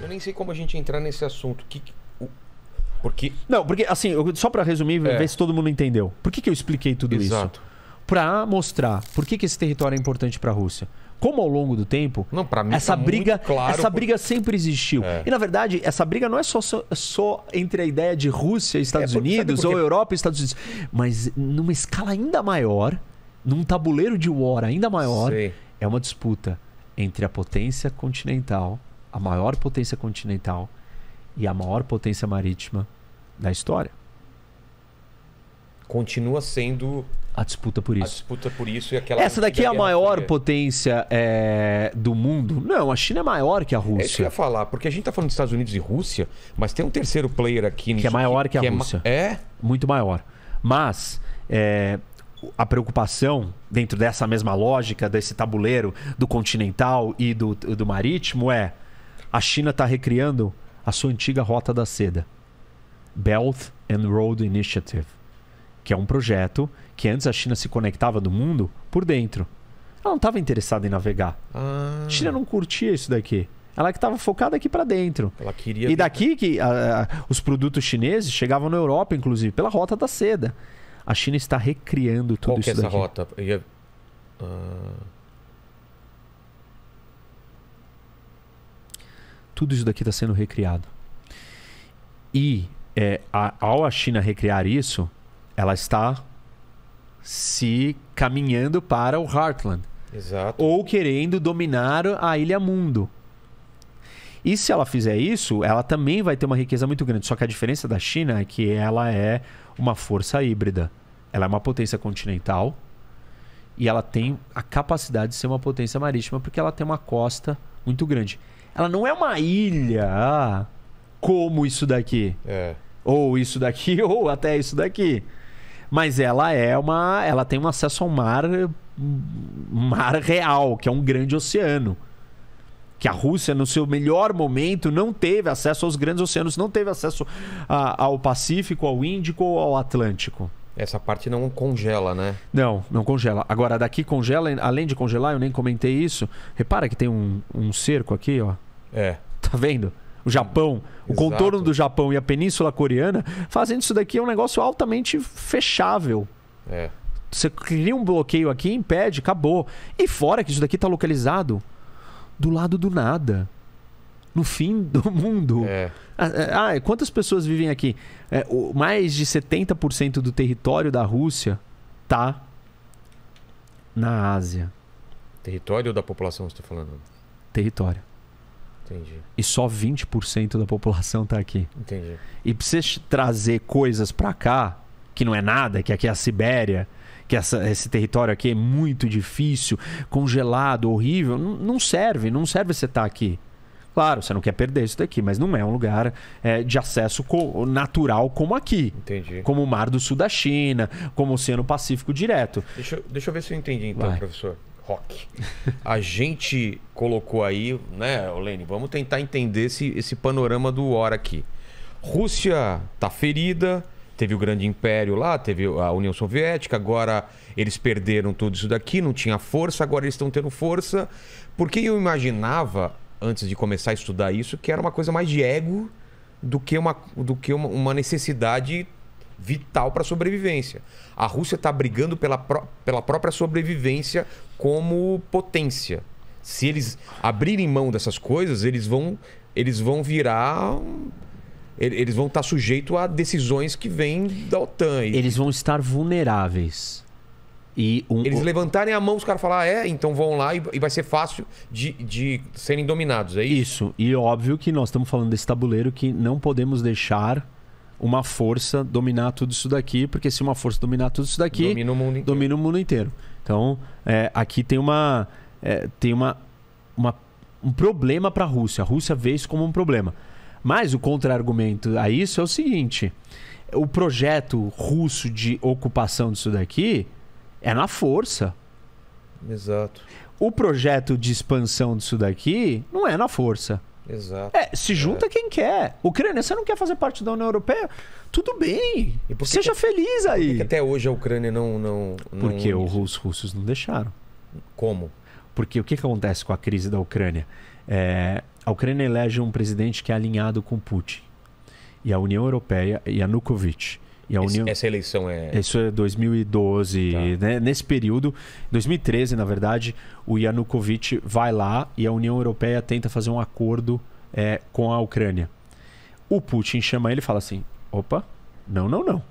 Eu nem sei como a gente entrar nesse assunto. Que, o, porque... Não, porque assim, só para resumir, é. ver se todo mundo entendeu. Por que, que eu expliquei tudo Exato. isso? Para mostrar por que, que esse território é importante para a Rússia como ao longo do tempo, não, mim, essa tá briga, claro, essa por... briga sempre existiu. É. E na verdade, essa briga não é só, só, só entre a ideia de Rússia e é, Estados é, porque, Unidos ou Europa e Estados Unidos, mas numa escala ainda maior, num tabuleiro de war ainda maior, é uma disputa entre a potência continental a maior potência continental e a maior potência marítima da história. Continua sendo a disputa por isso. A disputa por isso e aquela. Essa daqui é a maior potência é, do mundo? Não, a China é maior que a Rússia. É isso que eu ia falar, porque a gente está falando dos Estados Unidos e Rússia, mas tem um terceiro player aqui. Que é maior que, que a é Rússia. É, é? Muito maior. Mas é, a preocupação, dentro dessa mesma lógica, desse tabuleiro do continental e do, do marítimo, é a China está recriando a sua antiga Rota da Seda, Belt and Road Initiative, que é um projeto que antes a China se conectava do mundo por dentro. Ela não estava interessada em navegar. Ah. A China não curtia isso daqui. Ela que estava focada aqui para dentro. Ela queria. E daqui que ah, ah, os produtos chineses chegavam na Europa, inclusive, pela rota da seda. A China está recriando tudo Qual é isso. Qual é essa daqui. rota? ia... Uh... tudo isso daqui está sendo recriado. E é, a, ao a China recriar isso, ela está se caminhando para o Heartland. Exato. Ou querendo dominar a Ilha Mundo. E se ela fizer isso, ela também vai ter uma riqueza muito grande. Só que a diferença da China é que ela é uma força híbrida. Ela é uma potência continental e ela tem a capacidade de ser uma potência marítima porque ela tem uma costa muito grande. Ela não é uma ilha ah, como isso daqui. É. Ou isso daqui, ou até isso daqui. Mas ela é uma. Ela tem um acesso ao mar. Mar real, que é um grande oceano. Que a Rússia, no seu melhor momento, não teve acesso aos grandes oceanos, não teve acesso a, ao Pacífico, ao Índico ou ao Atlântico. Essa parte não congela, né? Não, não congela. Agora, daqui congela, além de congelar, eu nem comentei isso. Repara que tem um, um cerco aqui, ó. É. Tá vendo? O Japão, o contorno do Japão e a Península Coreana, fazendo isso daqui é um negócio altamente fechável. É. Você cria um bloqueio aqui, impede, acabou. E fora que isso daqui tá localizado do lado do nada no fim do mundo. É. Ah, é. ah, quantas pessoas vivem aqui? É, o, mais de 70% do território da Rússia tá na Ásia. Território ou da população você está falando? Território. Entendi. E só 20% da população tá aqui. Entendi. E pra você trazer coisas para cá, que não é nada, que aqui é a Sibéria, que essa, esse território aqui é muito difícil, congelado, horrível, não, não serve, não serve você estar tá aqui. Claro, você não quer perder isso daqui, mas não é um lugar é, de acesso co natural como aqui. Entendi. Como o Mar do Sul da China, como o Oceano Pacífico direto. Deixa, eu, deixa eu ver se eu entendi então, Vai. professor. Rock. A gente colocou aí, né, Olene, vamos tentar entender esse, esse panorama do hora aqui. Rússia tá ferida, teve o grande império lá, teve a União Soviética, agora eles perderam tudo isso daqui, não tinha força, agora eles estão tendo força. Porque eu imaginava antes de começar a estudar isso, que era uma coisa mais de ego do que uma, do que uma, uma necessidade vital para a sobrevivência. A Rússia está brigando pela, pró pela própria sobrevivência como potência. Se eles abrirem mão dessas coisas, eles vão, eles vão virar. Eles vão estar tá sujeitos a decisões que vêm da OTAN. Eles vão estar vulneráveis. E um, Eles levantarem a mão, os caras falar ah, é, então vão lá e, e vai ser fácil de, de serem dominados, é isso? Isso, e óbvio que nós estamos falando desse tabuleiro que não podemos deixar uma força dominar tudo isso daqui, porque se uma força dominar tudo isso daqui, domina o mundo inteiro. Domina o mundo inteiro. Então, é, aqui tem uma. É, tem uma, uma, um problema para a Rússia. A Rússia vê isso como um problema. Mas o contra-argumento a isso é o seguinte: o projeto russo de ocupação disso daqui é na força. Exato. O projeto de expansão disso daqui não é na força. Exato. É, se junta é. quem quer. Ucrânia, você não quer fazer parte da União Europeia? Tudo bem. Seja que, é- feliz aí. até hoje a Ucrânia não. não, não... Porque os russos não deixaram. Como? Porque o que, que acontece com a crise da Ucrânia? É, a Ucrânia elege um presidente que é alinhado com Putin. E a União Europeia, Yanukovych, e a União... Essa eleição é. Isso é 2012, tá. né? Nesse período, 2013, na verdade, o Yanukovych vai lá e a União Europeia tenta fazer um acordo é, com a Ucrânia. O Putin chama ele e fala assim: opa, não, não, não.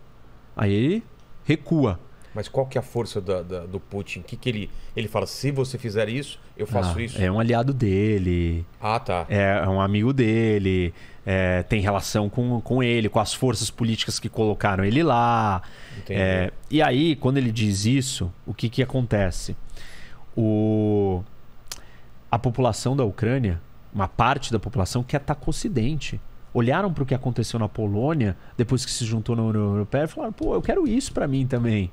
Aí ele recua. Mas qual que é a força da, da, do Putin? O que, que ele. Ele fala, se você fizer isso, eu faço ah, isso. É um aliado dele. Ah, tá. É, é um amigo dele. É, tem relação com, com ele, com as forças políticas que colocaram ele lá. É, e aí, quando ele diz isso, o que, que acontece? O, a população da Ucrânia, uma parte da população, quer ataca o Ocidente olharam para o que aconteceu na Polônia depois que se juntou na União Europeia e falaram: pô, eu quero isso para mim também.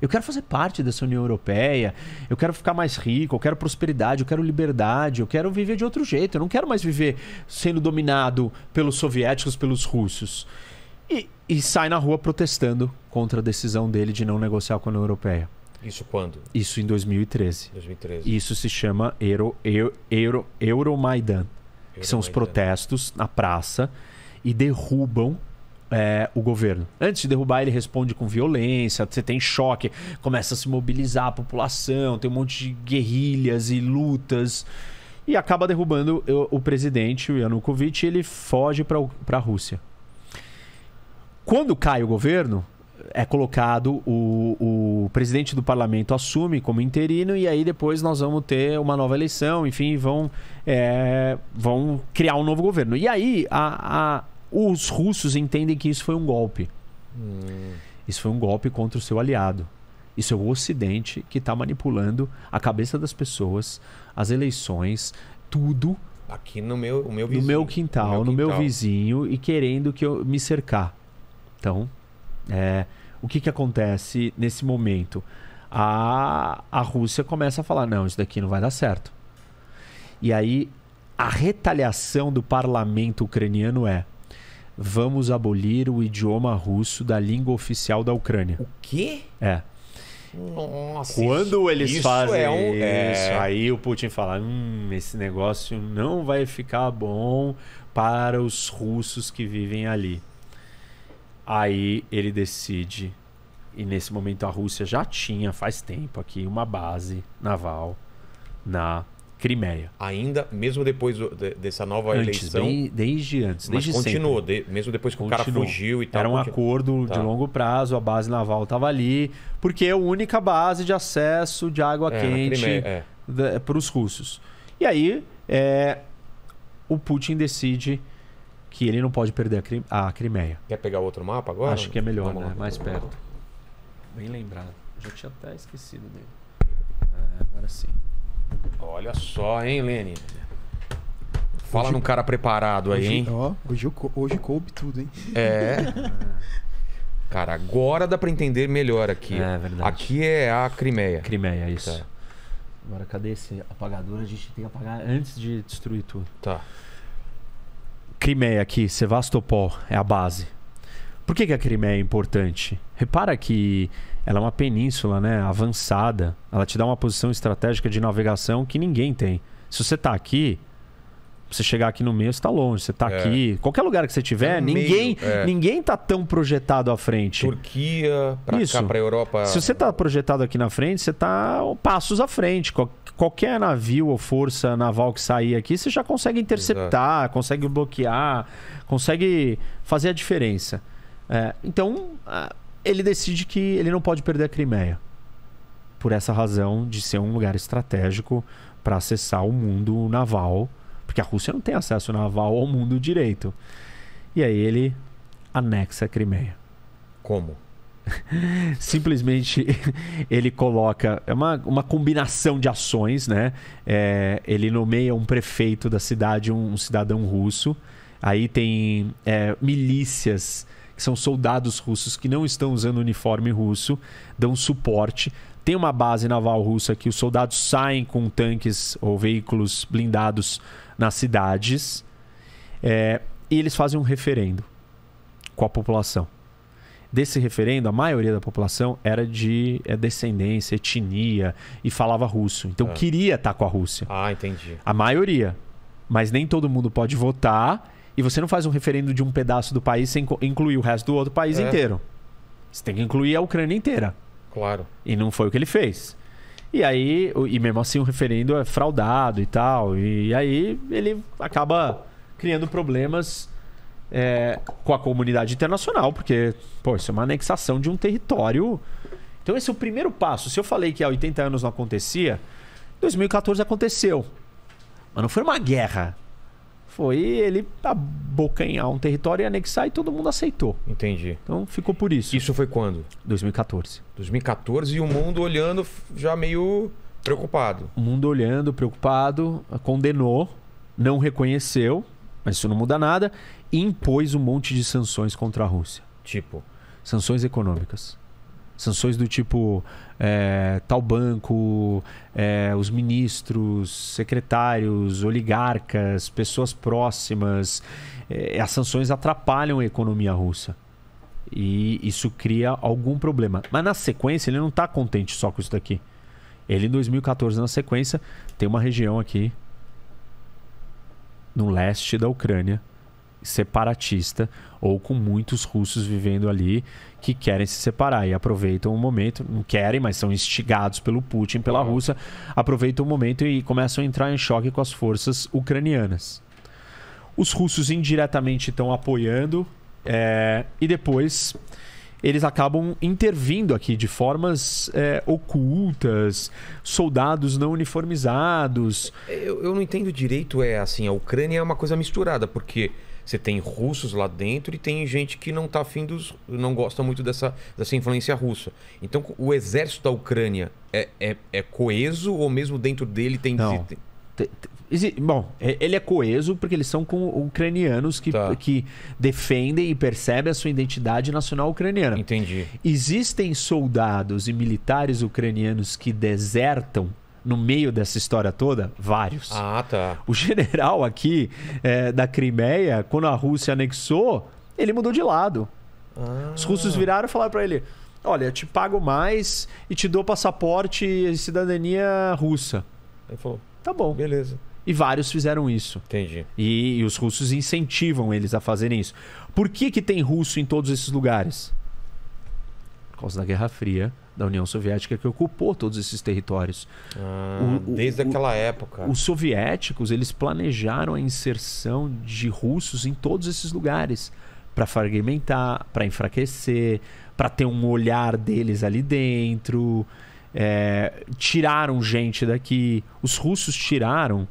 Eu quero fazer parte dessa União Europeia, eu quero ficar mais rico, eu quero prosperidade, eu quero liberdade, eu quero viver de outro jeito, eu não quero mais viver sendo dominado pelos soviéticos, pelos russos. E, e sai na rua protestando contra a decisão dele de não negociar com a União Europeia. Isso quando? Isso em 2013. 2013. Isso se chama Euro, Euro, Euro, Euromaidan, que são os protestos na praça e derrubam é, o governo. Antes de derrubar, ele responde com violência, você tem choque, começa a se mobilizar a população, tem um monte de guerrilhas e lutas. E acaba derrubando o, o presidente, o Yanukovych, e ele foge para a Rússia. Quando cai o governo, é colocado o, o presidente do parlamento assume como interino e aí depois nós vamos ter uma nova eleição, enfim, vão, é, vão criar um novo governo. E aí a, a os russos entendem que isso foi um golpe. Hum. Isso foi um golpe contra o seu aliado. Isso é o Ocidente que está manipulando a cabeça das pessoas, as eleições, tudo. Aqui no meu, o meu vizinho. No meu quintal, no meu, quintal. No meu vizinho e querendo que eu me cercar. Então, é, o que, que acontece nesse momento? A, a Rússia começa a falar: não, isso daqui não vai dar certo. E aí a retaliação do parlamento ucraniano é: vamos abolir o idioma russo da língua oficial da Ucrânia. O quê? É. Nossa, Quando eles isso fazem é um... é... isso, aí o Putin fala: hum, esse negócio não vai ficar bom para os russos que vivem ali. Aí ele decide, e nesse momento a Rússia já tinha faz tempo aqui uma base naval na Crimeia. Ainda, mesmo depois de, dessa nova antes, eleição. desde antes, desde mas continuou, de, mesmo depois que continuou. o cara fugiu e tal. Era um continu... acordo tá. de longo prazo, a base naval estava ali, porque é a única base de acesso de água é, quente é. para os russos. E aí, é, o Putin decide que ele não pode perder a, Crimeia. Quer pegar outro mapa agora? Acho que é melhor, né? Mais perto. Bem lembrado. já tinha até esquecido dele. É, agora sim. Olha só, hein, Lene? Fala hoje, num cara preparado aí, hoje, hein? Ó, hoje, hoje coube tudo, hein? É. cara, agora dá para entender melhor aqui. É verdade. Aqui é a Crimeia. Crimeia, tá. isso. Tá. Agora, cadê esse apagador? A gente tem que apagar antes de destruir tudo. Tá. Crimeia aqui, Sevastopol, é a base. Por que, que a Crimeia é importante? Repara que ela é uma península, né? Avançada. Ela te dá uma posição estratégica de navegação que ninguém tem. Se você tá aqui, você chegar aqui no meio, você tá longe. Você tá é. aqui. Qualquer lugar que você tiver, é ninguém é. ninguém tá tão projetado à frente. Turquia, pra Isso. cá, pra Europa. Se você tá projetado aqui na frente, você tá passos à frente. Qualquer navio ou força naval que sair aqui, você já consegue interceptar, Exato. consegue bloquear, consegue fazer a diferença. É, então ele decide que ele não pode perder a Crimeia. Por essa razão de ser um lugar estratégico para acessar o mundo naval, porque a Rússia não tem acesso naval ao mundo direito. E aí ele anexa a Crimeia. Como? Simplesmente ele coloca. É uma, uma combinação de ações, né? É, ele nomeia um prefeito da cidade, um, um cidadão russo. Aí tem é, milícias são soldados russos que não estão usando uniforme russo, dão suporte. Tem uma base naval russa que os soldados saem com tanques ou veículos blindados nas cidades é, e eles fazem um referendo com a população. Desse referendo, a maioria da população era de é, descendência, etnia e falava russo. Então ah. queria estar com a Rússia. Ah, entendi. A maioria. Mas nem todo mundo pode votar e você não faz um referendo de um pedaço do país sem incluir o resto do outro país é. inteiro. Você tem que incluir a Ucrânia inteira. Claro. E não foi o que ele fez. E aí, e mesmo assim, o referendo é fraudado e tal. E aí ele acaba criando problemas é, com a comunidade internacional, porque, pô, isso é uma anexação de um território. Então, esse é o primeiro passo. Se eu falei que há 80 anos não acontecia, 2014 aconteceu. Mas não foi uma guerra foi ele abocanhar um território e anexar e todo mundo aceitou. Entendi. Então ficou por isso. Isso foi quando? 2014. 2014 e o mundo olhando já meio preocupado. O mundo olhando, preocupado, condenou, não reconheceu, mas isso não muda nada, e impôs um monte de sanções contra a Rússia. Tipo? Sanções econômicas. Sanções do tipo, é, tal banco, é, os ministros, secretários, oligarcas, pessoas próximas. É, as sanções atrapalham a economia russa. E isso cria algum problema. Mas na sequência, ele não está contente só com isso daqui. Ele, em 2014, na sequência, tem uma região aqui no leste da Ucrânia separatista ou com muitos russos vivendo ali que querem se separar e aproveitam o momento, não querem, mas são instigados pelo Putin, pela uhum. Rússia, aproveitam o momento e começam a entrar em choque com as forças ucranianas. Os russos indiretamente estão apoiando é, e depois eles acabam intervindo aqui de formas é, ocultas, soldados não uniformizados. Eu, eu, não entendo direito, é assim, a Ucrânia é uma coisa misturada, porque você tem russos lá dentro e tem gente que não tá afim dos. não gosta muito dessa, dessa influência russa. Então o exército da Ucrânia é, é, é coeso ou mesmo dentro dele tem. Não. tem... Bom, é, ele é coeso porque eles são com ucranianos que, tá. que defendem e percebem a sua identidade nacional ucraniana. Entendi. Existem soldados e militares ucranianos que desertam no meio dessa história toda? Vários. Ah, tá. O general aqui é, da Crimeia, quando a Rússia anexou, ele mudou de lado. Ah. Os russos viraram e falaram para ele: Olha, te pago mais e te dou passaporte e cidadania russa. Ele falou: Tá bom. Beleza. E vários fizeram isso. Entendi. E, e, os russos incentivam eles a fazerem isso. Por que, que tem russo em todos esses lugares? Por causa da Guerra Fria da União Soviética que ocupou todos esses territórios. Ah, o, o, desde o, aquela época. Os soviéticos eles planejaram a inserção de russos em todos esses lugares para fragmentar, para enfraquecer, para ter um olhar deles ali dentro. É, tiraram gente daqui. Os russos tiraram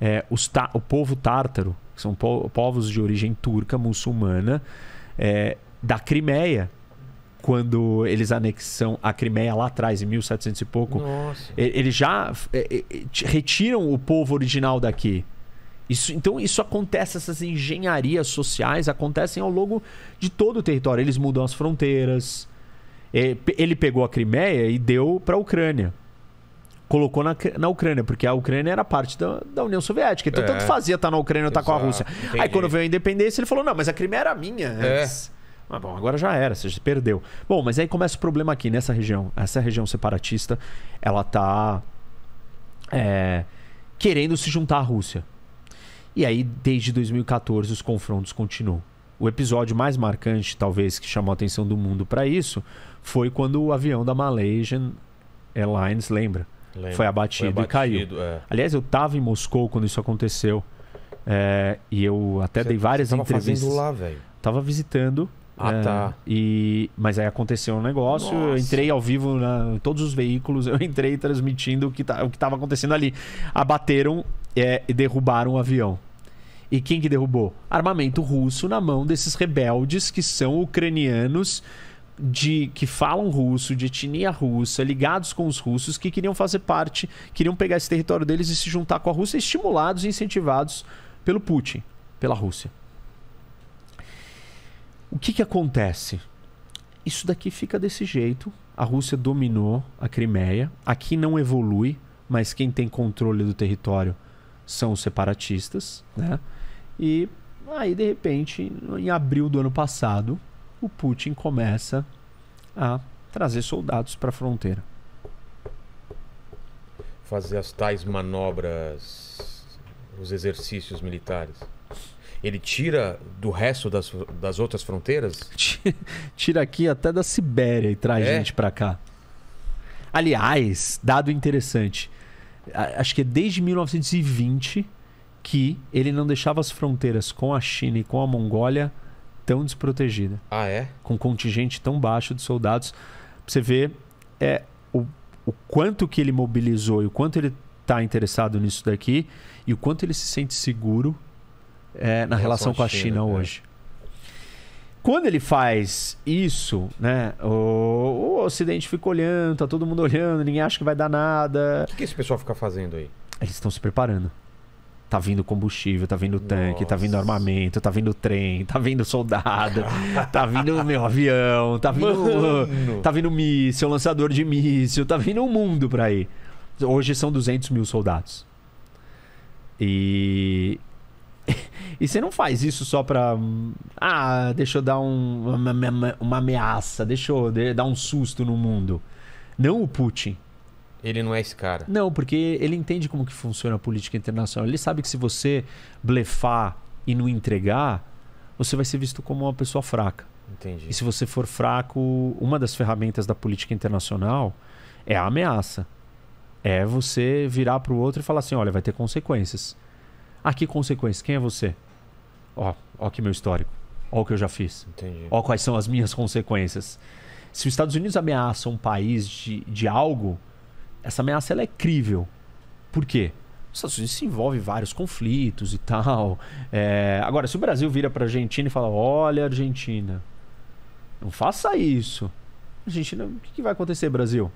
é, o povo tártaro, que são po povos de origem turca muçulmana, é, da Crimeia quando eles anexam a Crimeia lá atrás, em 1700 e pouco. Nossa. Eles já é, é, retiram o povo original daqui. Isso, então isso acontece, essas engenharias sociais acontecem ao longo de todo o território. Eles mudam as fronteiras. É, ele pegou a Crimeia e deu para a Ucrânia. Colocou na, na Ucrânia, porque a Ucrânia era parte da, da União Soviética. Então é. tanto fazia estar tá na Ucrânia ou estar tá com a Rússia. Entendi. Aí quando veio a independência, ele falou: não, mas a Crimeia era minha. É. Antes. Mas, ah, bom, agora já era, você perdeu. Bom, mas aí começa o problema aqui nessa região. Essa região separatista, ela tá é, querendo se juntar à Rússia. E aí, desde 2014, os confrontos continuam. O episódio mais marcante, talvez, que chamou a atenção do mundo para isso, foi quando o avião da Malaysian Airlines, lembra? Lembra. Foi, abatido foi abatido e caiu. É. Aliás, eu estava em Moscou quando isso aconteceu. É, e eu até você, dei várias você tava entrevistas. Fazendo lá, velho. Tava visitando ah, é, tá. E, mas aí aconteceu um negócio, Nossa. eu entrei ao vivo na, em todos os veículos, eu entrei transmitindo o que tá, estava acontecendo ali. Abateram é, e derrubaram o um avião. E quem que derrubou? Armamento russo na mão desses rebeldes que são ucranianos de que falam russo, de etnia russa, ligados com os russos, que queriam fazer parte, queriam pegar esse território deles e se juntar com a Rússia, estimulados e incentivados pelo Putin, pela Rússia. O que, que acontece? Isso daqui fica desse jeito. A Rússia dominou a Crimeia. Aqui não evolui, mas quem tem controle do território são os separatistas. Né? E aí, de repente, em abril do ano passado, o Putin começa a trazer soldados para a fronteira. Fazer as tais manobras, os exercícios militares ele tira do resto das, das outras fronteiras? tira aqui até da Sibéria e traz é? gente para cá. Aliás, dado interessante, acho que é desde 1920 que ele não deixava as fronteiras com a China e com a Mongólia tão desprotegida. Ah, é? Com contingente tão baixo de soldados. Pra você ver é, o, o quanto que ele mobilizou e o quanto ele está interessado nisso daqui e o quanto ele se sente seguro é, na relação, relação com a China, China hoje. Quando ele faz isso, né? O, o, Ocidente fica olhando, tá todo mundo olhando, ninguém acha que vai dar nada. O que, que esse pessoal fica fazendo aí? Eles estão se preparando. Tá vindo combustível, tá vindo tanque, Nossa. tá vindo armamento, tá vindo trem, tá vindo soldado, tá vindo meu avião, tá vindo, tá vindo míssil, lançador de míssil, tá vindo o um mundo pra aí. Hoje são 200 mil soldados. E e você não faz isso só pra. Hum, ah, deixa eu dar um, uma, uma ameaça, deixa eu dar um susto no mundo. Não o Putin. Ele não é esse cara. Não, porque ele entende como que funciona a política internacional. Ele sabe que se você blefar e não entregar, você vai ser visto como uma pessoa fraca. Entendi. E se você for fraco, uma das ferramentas da política internacional é a ameaça. É você virar para o outro e falar assim: olha, vai ter consequências. Ah, que consequência? Quem é você? Ó, ó meu histórico. Ó o que eu já fiz. Entendi. Ó quais são as minhas consequências. Se os Estados Unidos ameaçam um país de, de algo, essa ameaça ela é crível. Por quê? Os Estados Unidos se envolve em vários conflitos e tal. É... Agora, se o Brasil vira para a Argentina e fala: olha, Argentina, não faça isso. Argentina, o que, que vai acontecer, Brasil?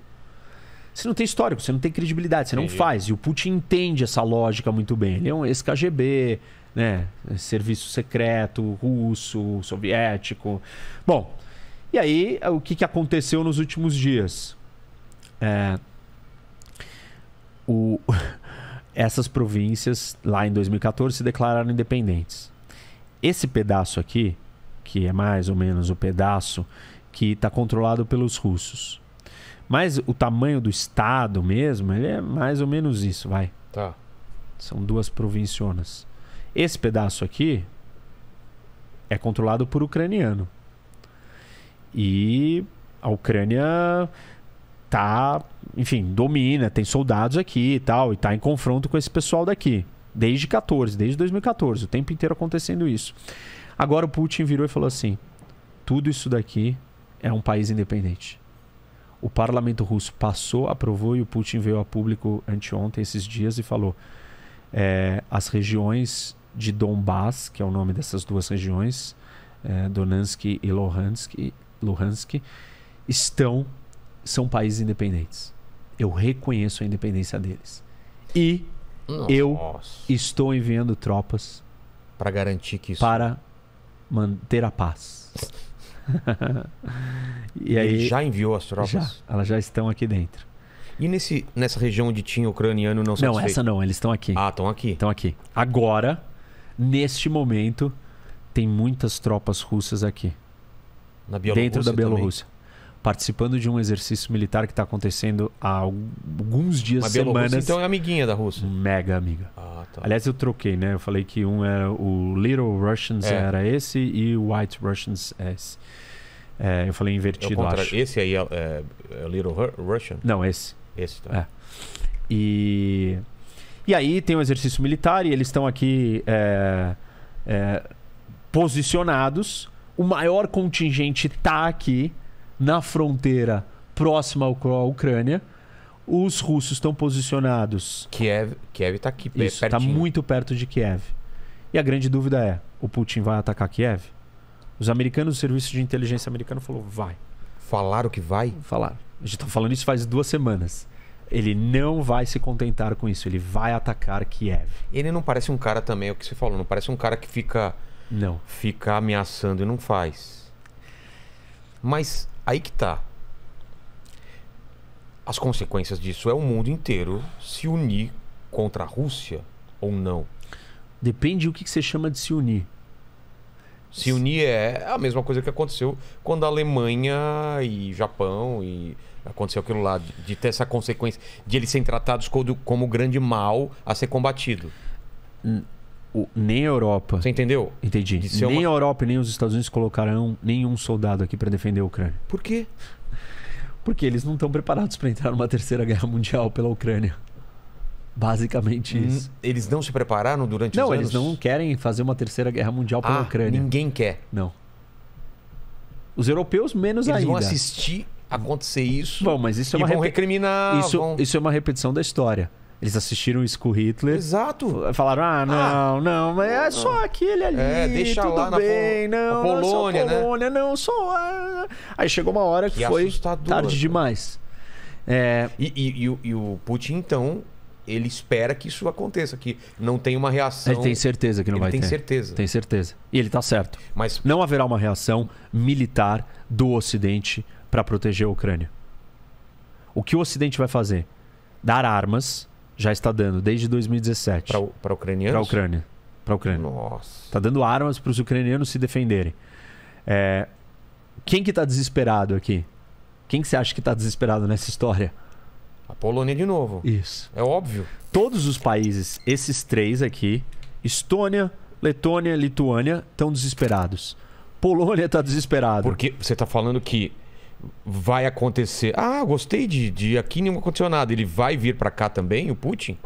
Você não tem histórico, você não tem credibilidade, você não faz. E o Putin entende essa lógica muito bem. Ele é um ex-KGB, né? Serviço secreto, russo, soviético. Bom, e aí o que, que aconteceu nos últimos dias? É, o, essas províncias, lá em 2014, se declararam independentes. Esse pedaço aqui, que é mais ou menos o pedaço que está controlado pelos russos, mas o tamanho do estado mesmo, ele é mais ou menos isso, vai. Tá. São duas provincionas. Esse pedaço aqui é controlado por ucraniano. E a Ucrânia tá, enfim, domina, tem soldados aqui e tal, e tá em confronto com esse pessoal daqui. Desde 14, desde 2014, o tempo inteiro acontecendo isso. Agora o Putin virou e falou assim: tudo isso daqui é um país independente. O parlamento russo passou, aprovou e o Putin veio a público anteontem, esses dias, e falou: é, as regiões de Donbass, que é o nome dessas duas regiões, é, Donetsk e Luhansk, Luhansk, estão são países independentes. Eu reconheço a independência deles. E Nossa. eu estou enviando tropas para garantir que isso para manter a paz. e aí, Ele já enviou as tropas? Já, elas já estão aqui dentro. E nesse, nessa região onde tinha ucraniano não satisfeito? Não, essa não, eles estão aqui. Ah, estão aqui. Estão aqui. Agora, neste momento, tem muitas tropas russas aqui. Na Bielorrússia Dentro da Bielorrússia participando de um exercício militar que está acontecendo há alguns dias, Uma semanas. Então é amiguinha da Rússia. Mega amiga. Ah, tá. Aliás, eu troquei, né? Eu falei que um era é o Little Russians é. era esse e o White Russians é esse. É, eu falei é invertido, eu acho. Esse aí é, é, é Little Russian? Não, esse. Esse, tá. É. E... E aí tem o um exercício militar e eles estão aqui posicionados. O maior contingente está aqui na fronteira próxima à Ucrânia. Os russos estão posicionados. Kiev, Kiev está aqui, Isso, está muito perto de Kiev. E a grande dúvida é: o Putin vai atacar Kiev? Os americanos, o serviço de inteligência americano falou: vai. Falaram que vai? Falaram. A gente está falando isso faz duas semanas. Ele não vai se contentar com isso. Ele vai atacar Kiev. Ele não parece um cara também, é o que você falou. Não parece um cara que fica, não, fica ameaçando e não faz. Mas Aí que tá. As consequências disso é o mundo inteiro se unir contra a Rússia ou não. Depende do que você chama de se unir. Se unir é a mesma coisa que aconteceu quando a Alemanha e Japão e aconteceu aquilo lá de, ter essa consequência de eles serem tratados como, grande mal a ser combatido. N o, nem a Europa. Você entendeu? Entendi. nem uma... a Europa nem os Estados Unidos colocarão nenhum soldado aqui para defender a Ucrânia. Por quê? Porque eles não estão preparados para entrar numa terceira guerra mundial pela Ucrânia. Basicamente hum, isso. Eles não se prepararam durante não, os anos? Não, eles não querem fazer uma terceira guerra mundial pela ah, Ucrânia. Ninguém quer. Não. Os europeus menos eles ainda. Eles vão assistir acontecer isso. Bom, mas isso é uma vão recriminar. Isso, vão... isso é uma repetição da história. Eles assistiram isso com o Hitler. Exato. Falaram, ah, ah não, ah, não, mas é só aquele ali. É, deixa tudo lá bem, na não, é né? Polônia, não, só Polônia, ah. né? não, só. Aí chegou uma hora que, que foi tarde demais. É... E, e, e, o, e, o Putin, então, ele espera que isso aconteça, que não tenha uma reação. Ele tem certeza que não ele vai tem ter. Tem certeza. Tem certeza. E ele está certo. Mas não haverá uma reação militar do Ocidente para proteger a Ucrânia. O que o Ocidente vai fazer? Dar armas já está dando, desde 2017. Para ucranianos? Para a Ucrânia. Para Ucrânia. Nossa. Está dando armas para os ucranianos se defenderem. É... Quem que está desesperado aqui? Quem que você acha que está desesperado nessa história? A Polônia de novo. Isso. É óbvio. Todos os países, esses três aqui, Estônia, Letônia, Lituânia, estão desesperados. Polônia está desesperada. Porque você está falando que vai acontecer? Ah, gostei de, de aqui não aconteceu nada. Ele vai vir para cá também, o Putin?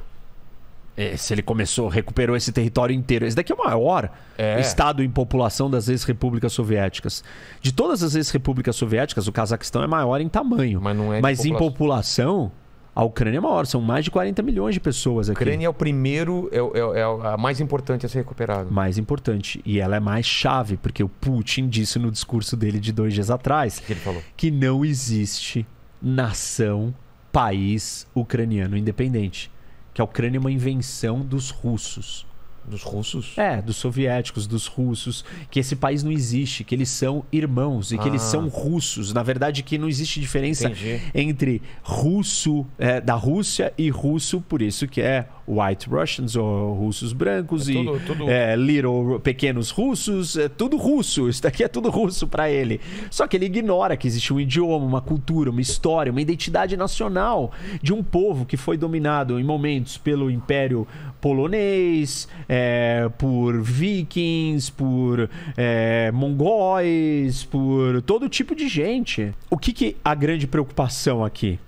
É, se ele começou, recuperou esse território inteiro. Esse daqui é o maior é. estado em população das ex-repúblicas soviéticas. De todas as ex-repúblicas soviéticas, o Cazaquistão é maior em tamanho. Mas não é Mas população. em população, a Ucrânia é maior, são mais de 40 milhões de pessoas aqui. A Ucrânia é o primeiro, é, é, é a mais importante a ser recuperada. Mais importante. E ela é mais chave, porque o Putin disse no discurso dele de dois dias atrás que, ele falou? que não existe nação, país ucraniano independente. Que a Ucrânia é uma invenção dos russos. Dos russos? É, dos soviéticos, dos russos, que esse país não existe, que eles são irmãos e que eles ah. são russos. Na verdade, que não existe diferença Entendi. entre russo é, da Rússia e russo, por isso que é White Russians, ou russos brancos, é e tudo... É, little, pequenos russos, é tudo russo. Isso daqui é tudo russo para ele. Só que ele ignora que existe um idioma, uma cultura, uma história, uma identidade nacional de um povo que foi dominado em momentos pelo Império Polonês. É, é, por vikings, por é, mongóis, por todo tipo de gente. O que, que a grande preocupação aqui?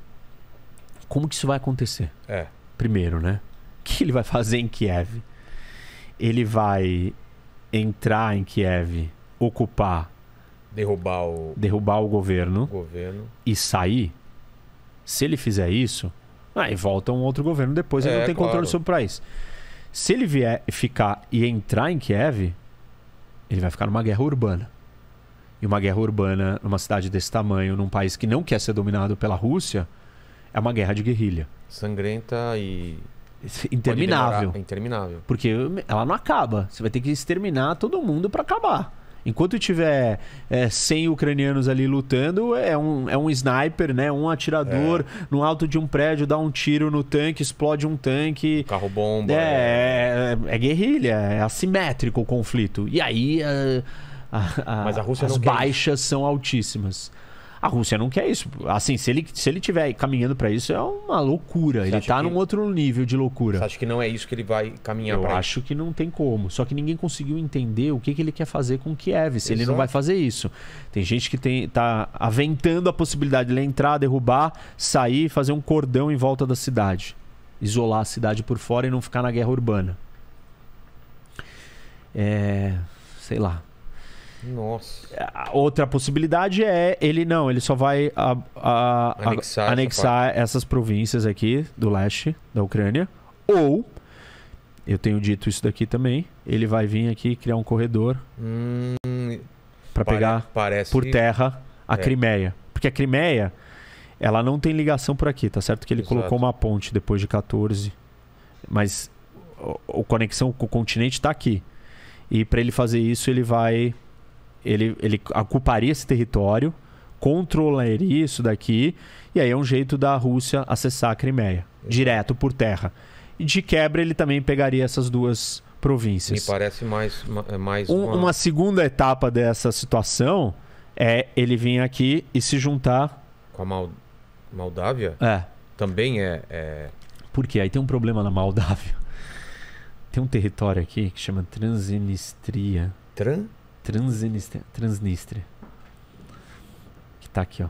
Como que isso vai acontecer? É. Primeiro, né? O que ele vai fazer em Kiev? Ele vai entrar em Kiev, ocupar, derrubar o derrubar o governo, o governo. e sair. Se ele fizer isso, aí volta um outro governo depois, é, ele não tem claro. controle sobre o país. Se ele vier ficar e entrar em Kiev, ele vai ficar numa guerra urbana. E uma guerra urbana numa cidade desse tamanho, num país que não quer ser dominado pela Rússia, é uma guerra de guerrilha. Sangrenta e interminável. é interminável. Porque ela não acaba. Você vai ter que exterminar todo mundo para acabar. Enquanto tiver é, 100 ucranianos ali lutando, é um, é um sniper, né? Um atirador é. no alto de um prédio, dá um tiro no tanque, explode um tanque. Carro bomba. É, é, é, é guerrilha, é assimétrico o conflito. E aí. A, a, a, Mas a Rússia as baixas são altíssimas. A Rússia não quer isso. Assim, se ele, se ele tiver caminhando para isso, é uma loucura. Você ele tá que... num outro nível de loucura. Você acha que não é isso que ele vai caminhar para Eu acho que não tem como. Só que ninguém conseguiu entender o que, que ele quer fazer com Kiev, se Exato. ele não vai fazer isso. Tem gente que tem, tá aventando a possibilidade de ele entrar, derrubar, sair, fazer um cordão em volta da cidade. Isolar a cidade por fora e não ficar na guerra urbana. É. Sei lá. Nossa. Outra possibilidade é ele não, ele só vai a, a, anexar, a, anexar essa essas províncias aqui do leste da Ucrânia. Ou, eu tenho dito isso daqui também, ele vai vir aqui criar um corredor hum, para pare, pegar parece... por terra a é. Crimeia. Porque a Crimeia, ela não tem ligação por aqui, tá certo? Que ele Exato. colocou uma ponte depois de 14, mas a conexão com o continente está aqui. E para ele fazer isso, ele vai ele, ele ocuparia esse território, controlaria isso daqui, e aí é um jeito da Rússia acessar a Crimeia, direto por terra. E de quebra ele também pegaria essas duas províncias. Me parece mais, é mais uma... uma segunda etapa dessa situação é ele vir aqui e se juntar com a Mald Moldávia? É. Também é, é. Por quê? Aí tem um problema na Moldávia. Tem um território aqui que chama Transnistria. Tran? Transnistria, Transnistria. Que tá aqui, ó.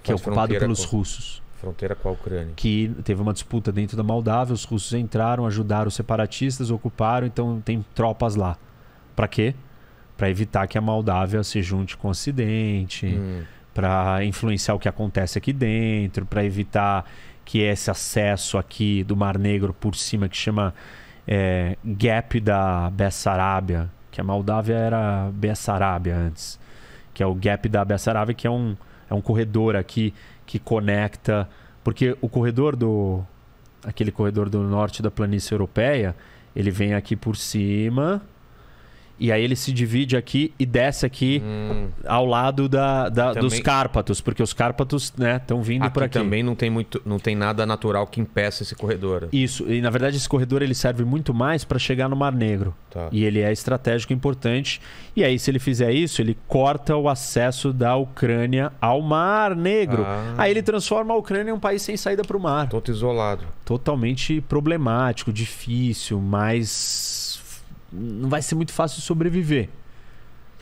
Que é ocupado pelos com, russos. Fronteira com a Ucrânia. Que teve uma disputa dentro da Moldávia, os russos entraram, ajudaram os separatistas, ocuparam, então tem tropas lá. Para quê? Para evitar que a Moldávia se junte com o Ocidente, hum. para influenciar o que acontece aqui dentro, para evitar que esse acesso aqui do Mar Negro por cima que chama é, gap da Bessarabia, que a Moldávia era Bessarabia antes, que é o gap da Bessarabia, que é um, é um corredor aqui que conecta. Porque o corredor do. aquele corredor do norte da planície europeia, ele vem aqui por cima e aí ele se divide aqui e desce aqui hum. ao lado da, da também... dos Cárpatos, porque os Cárpatos estão né, vindo aqui por aqui. também não tem, muito, não tem nada natural que impeça esse corredor. Isso, e na verdade esse corredor ele serve muito mais para chegar no Mar Negro. Tá. E ele é estratégico importante. E aí se ele fizer isso, ele corta o acesso da Ucrânia ao Mar Negro. Ah. Aí ele transforma a Ucrânia em um país sem saída para o mar. Todo isolado. Totalmente problemático, difícil, mais não vai ser muito fácil sobreviver.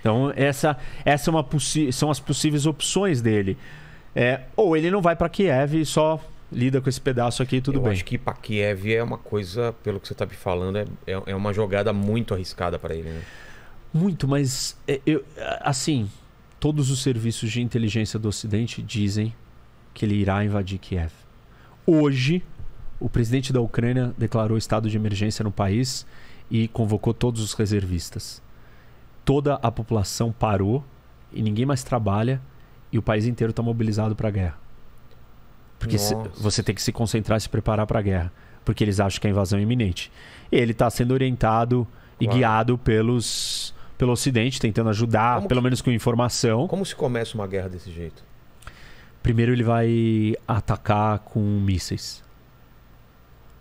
Então, essa, essa é uma são as possíveis opções dele. É, ou ele não vai para Kiev e só lida com esse pedaço aqui e tudo Eu bem. Eu acho que para Kiev é uma coisa, pelo que você está me falando, é, é, é uma jogada muito arriscada para ele. Né? Muito, mas é, eu, assim, todos os serviços de inteligência do Ocidente dizem que ele irá invadir Kiev. Hoje, o presidente da Ucrânia declarou estado de emergência no país e convocou todos os reservistas. Toda a população parou e ninguém mais trabalha e o país inteiro está mobilizado para a guerra. Porque se, você tem que se concentrar e se preparar para a guerra, porque eles acham que a invasão é iminente. E ele está sendo orientado e guiado pelos pelo Ocidente, tentando ajudar, como pelo que, menos com informação. Como se começa uma guerra desse jeito? Primeiro ele vai atacar com mísseis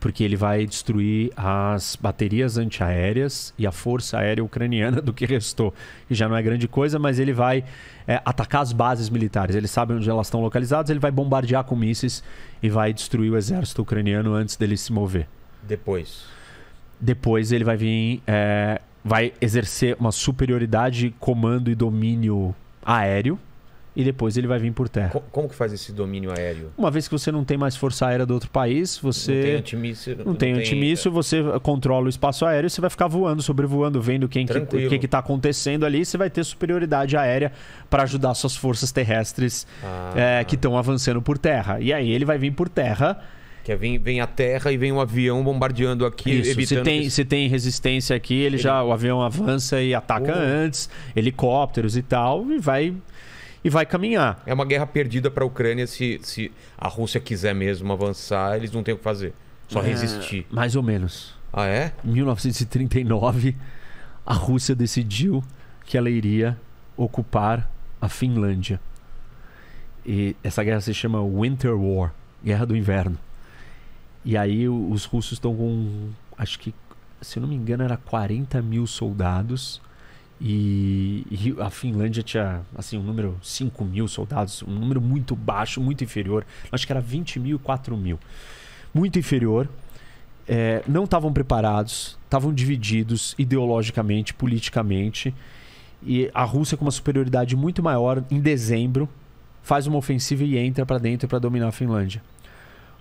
porque ele vai destruir as baterias antiaéreas e a força aérea ucraniana do que restou. que já não é grande coisa, mas ele vai é, atacar as bases militares. Ele sabe onde elas estão localizadas, ele vai bombardear com mísseis e vai destruir o exército ucraniano antes dele se mover. Depois. Depois ele vai vir. É, vai exercer uma superioridade, comando e domínio aéreo e depois ele vai vir por terra. Como, como que faz esse domínio aéreo? Uma vez que você não tem mais força aérea do outro país, você. Não tem antimíssil. Não, não tem antimíssil, você controla o espaço aéreo, você vai ficar voando, sobrevoando, vendo quem que, está que tá acontecendo ali, você vai ter superioridade aérea para ajudar suas forças terrestres ah. é, que estão avançando por terra. E aí ele vai vir por terra. Que é, vem, vem a terra e vem um avião bombardeando aqui. Isso, evitando se, tem, que... se tem resistência aqui, ele, ele, já o avião avança e ataca uh. antes, helicópteros e tal, e vai e vai caminhar. É uma guerra perdida para a Ucrânia se, se a Rússia quiser mesmo avançar, eles não têm o que fazer. Só é, resistir. Mais ou menos. Ah, é? Em 1939, a Rússia decidiu que ela iria ocupar a Finlândia. E essa guerra se chama Winter War Guerra do Inverno. E aí os russos estão com, acho que, se eu não me engano, era 40 mil soldados e, e, a Finlândia tinha assim um número 5 mil soldados, um número muito baixo, muito inferior. Acho que era 20 mil, 4 mil. Muito inferior. É, não estavam preparados, estavam divididos ideologicamente, politicamente. E a Rússia, com uma superioridade muito maior, em dezembro, faz uma ofensiva e entra para dentro para dominar a Finlândia.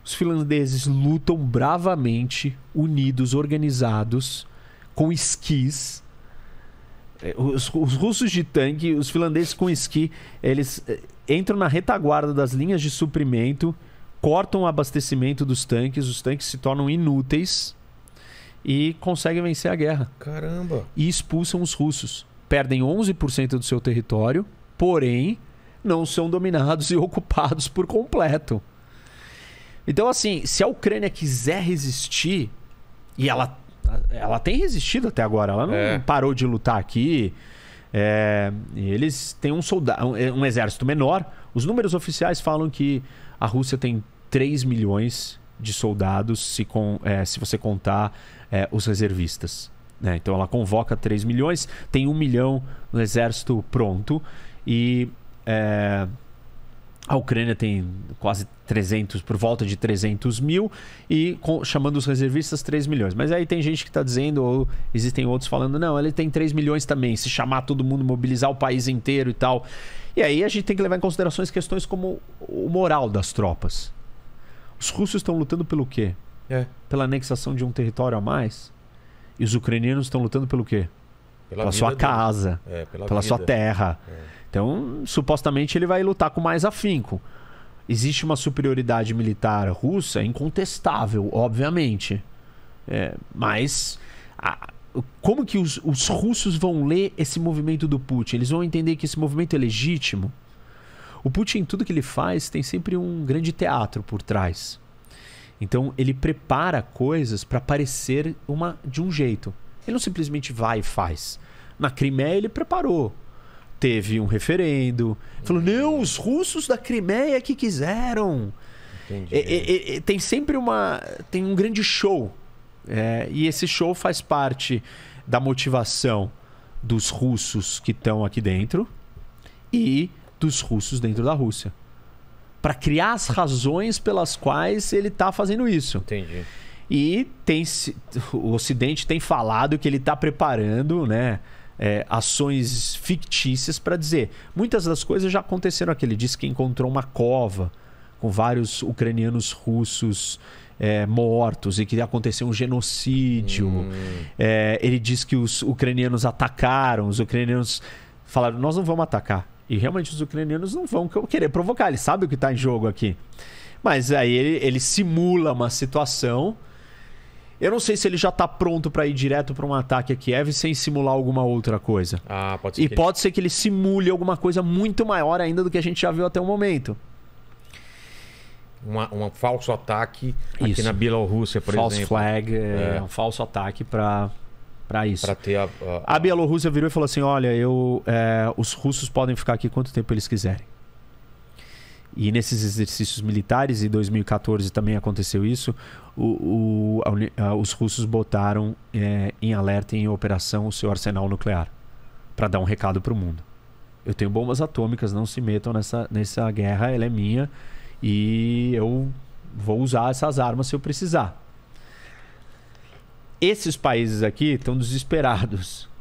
Os finlandeses lutam bravamente, unidos, organizados, com esquis é, os, os russos de tanque, os finlandeses com esqui, eles eh, entram na retaguarda das linhas de suprimento, cortam o abastecimento dos tanques, os tanques se tornam inúteis e conseguem vencer a guerra. Caramba! E expulsam os russos. Perdem 11% do seu território, porém não são dominados e ocupados por completo. Então, assim, se a Ucrânia quiser resistir, e ela ela tem resistido até agora. Ela não é. parou de lutar aqui. É, eles têm um, soldado, um, é, um, exército menor. Os números oficiais falam que a Rússia tem 3 milhões de soldados, se, com, é, se você contar é, os reservistas. Né? Então ela convoca 3 milhões, tem 1 milhão no exército pronto. E é, a Ucrânia tem quase 300, por volta de 300 mil, e com, chamando os reservistas 3 milhões. Mas aí tem gente que está dizendo, ou existem outros falando, não, ele tem 3 milhões também, se chamar todo mundo, mobilizar o país inteiro e tal. E aí a gente tem que levar em consideração questões como o moral das tropas. Os russos estão lutando pelo quê? É. Pela anexação de um território a mais? E os ucranianos estão lutando pelo quê? Pela, pela sua casa, é, pela, pela sua terra. É. Então, supostamente, ele vai lutar com mais afinco. Existe uma superioridade militar russa incontestável, obviamente. É, mas a, como que os, os, russos vão ler esse movimento do Putin? Eles vão entender que esse movimento é legítimo? O Putin, tudo que ele faz, tem sempre um grande teatro por trás. Então ele prepara coisas para parecer uma de um jeito. Ele não simplesmente vai e faz. Na Crimeia ele preparou teve um referendo. Falou, não, os russos da Crimeia que quiseram. tem sempre uma. Tem um grande show. É, e esse show faz parte da motivação dos russos que estão aqui dentro e dos russos dentro da Rússia. Para criar as razões pelas quais ele está fazendo isso. Entendi. E tem, o Ocidente tem falado que ele está preparando, né? é, ações fictícias para dizer. Muitas das coisas já aconteceram aqui. Ele disse que encontrou uma cova com vários ucranianos russos é, mortos e que aconteceu um genocídio. Hum. É, ele diz que os ucranianos atacaram, os ucranianos falaram: nós não vamos atacar. E realmente os ucranianos não vão querer provocar, ele sabe o que está em jogo aqui. Mas aí ele, ele simula uma situação eu não sei se ele já tá pronto para ir direto para um ataque a Kiev sem simular alguma outra coisa. Ah, pode ser. E que... pode ser que ele simule alguma coisa muito maior ainda do que a gente já viu até o momento. Uma, um falso ataque isso. aqui na Bielorrússia, por false exemplo. False flag, é, é. um falso ataque para para isso. Pra ter a, a... a Bielorrússia virou e falou assim: olha, eu, é, os russos podem ficar aqui quanto tempo eles quiserem. E nesses exercícios militares, em 2014 também aconteceu isso, o, o, a, os russos botaram é, em alerta, em operação, o seu arsenal nuclear para dar um recado para o mundo. Eu tenho bombas atômicas, não se metam nessa, nessa guerra, ela é minha e eu vou usar essas armas se eu precisar. Esses países aqui estão desesperados